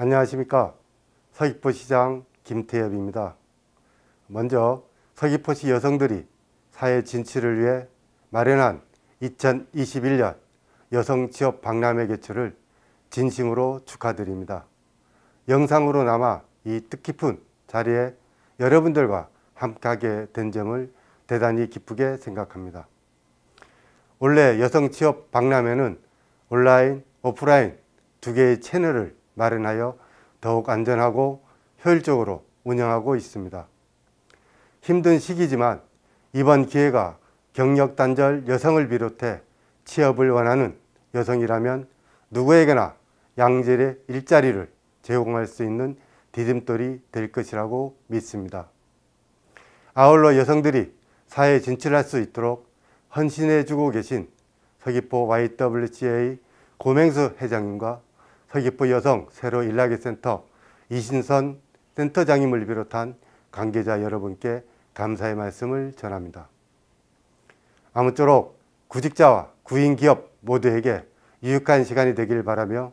안녕하십니까 서귀포시장 김태엽입니다. 먼저 서귀포시 여성들이 사회 진출을 위해 마련한 2021년 여성취업 박람회 개최를 진심으로 축하드립니다. 영상으로 남아 이 뜻깊은 자리에 여러분들과 함께하게 된 점을 대단히 기쁘게 생각합니다. 원래 여성취업 박람회는 온라인, 오프라인 두 개의 채널을 마련하여 더욱 안전하고 효율적으로 운영하고 있습니다. 힘든 시기지만 이번 기회가 경력 단절 여성을 비롯해 취업을 원하는 여성이라면 누구에게나 양질의 일자리를 제공할 수 있는 디딤돌이 될 것이라고 믿습니다. 아울러 여성들이 사회에 진출할 수 있도록 헌신해주고 계신 서귀포 YWCA 고맹수 회장님과 서귀포 여성 세로 일라기센터 이신선 센터장님을 비롯한 관계자 여러분께 감사의 말씀을 전합니다. 아무쪼록 구직자와 구인기업 모두에게 유익한 시간이 되길 바라며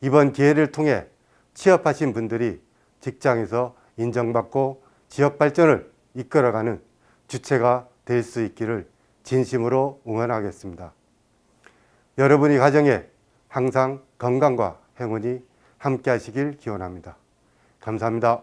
이번 기회를 통해 취업하신 분들이 직장에서 인정받고 지역 발전을 이끌어가는 주체가 될 수 있기를 진심으로 응원하겠습니다. 여러분이 가정에 항상 건강과 행운이 함께 하시길 기원합니다. 감사합니다.